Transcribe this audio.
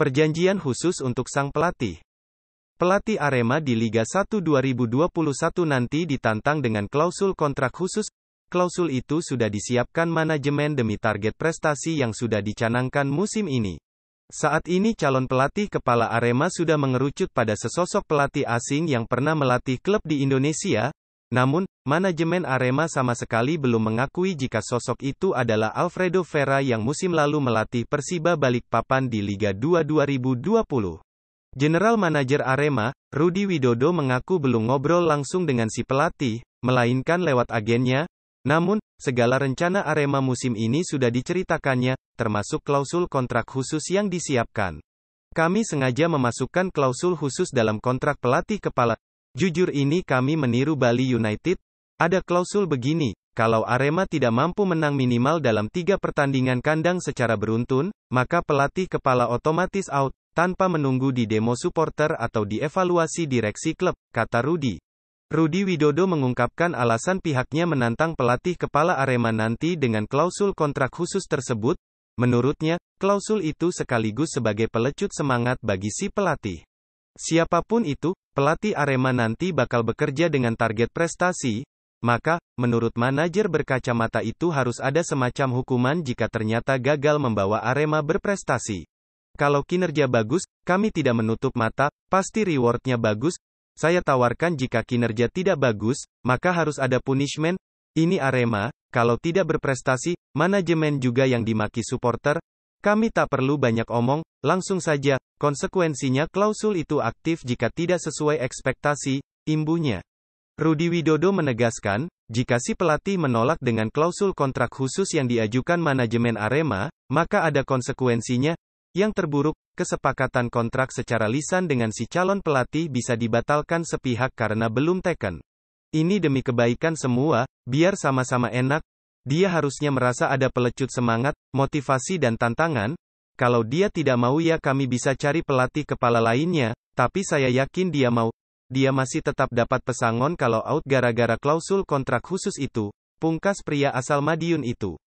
Perjanjian khusus untuk sang pelatih. Pelatih Arema di Liga 1 2021 nanti ditantang dengan klausul kontrak khusus. Klausul itu sudah disiapkan manajemen demi target prestasi yang sudah dicanangkan musim ini. Saat ini calon pelatih kepala Arema sudah mengerucut pada sesosok pelatih asing yang pernah melatih klub di Indonesia, namun, manajemen Arema sama sekali belum mengakui jika sosok itu adalah Alfredo Vera yang musim lalu melatih Persiba Balikpapan di Liga 2 2020. General Manager Arema, Rudi Widodo mengaku belum ngobrol langsung dengan si pelatih, melainkan lewat agennya. Namun, segala rencana Arema musim ini sudah diceritakannya, termasuk klausul kontrak khusus yang disiapkan. Kami sengaja memasukkan klausul khusus dalam kontrak pelatih kepala Jujur ini kami meniru Bali United, ada klausul begini, kalau Arema tidak mampu menang minimal dalam tiga pertandingan kandang secara beruntun, maka pelatih kepala otomatis out, tanpa menunggu di demo supporter atau dievaluasi direksi klub, kata Rudi. Rudi Widodo mengungkapkan alasan pihaknya menantang pelatih kepala Arema nanti dengan klausul kontrak khusus tersebut. Menurutnya, klausul itu sekaligus sebagai pelecut semangat bagi si pelatih. Siapapun itu, pelatih Arema nanti bakal bekerja dengan target prestasi, maka, menurut manajer berkacamata itu harus ada semacam hukuman jika ternyata gagal membawa Arema berprestasi. Kalau kinerja bagus, kami tidak menutup mata, pasti rewardnya bagus. Saya tawarkan jika kinerja tidak bagus, maka harus ada punishment. Ini Arema, kalau tidak berprestasi, manajemen juga yang dimaki supporter, kami tak perlu banyak omong, langsung saja, konsekuensinya klausul itu aktif jika tidak sesuai ekspektasi, Imbunya, Rudi Widodo menegaskan, jika si pelatih menolak dengan klausul kontrak khusus yang diajukan manajemen Arema, maka ada konsekuensinya. Yang terburuk, kesepakatan kontrak secara lisan dengan si calon pelatih bisa dibatalkan sepihak karena belum teken. Ini demi kebaikan semua, biar sama-sama enak, dia harusnya merasa ada pelecut semangat, motivasi dan tantangan. Kalau dia tidak mau ya kami bisa cari pelatih kepala lainnya, tapi saya yakin dia mau. Dia masih tetap dapat pesangon kalau out gara-gara klausul kontrak khusus itu. Pungkas pria asal Madiun itu.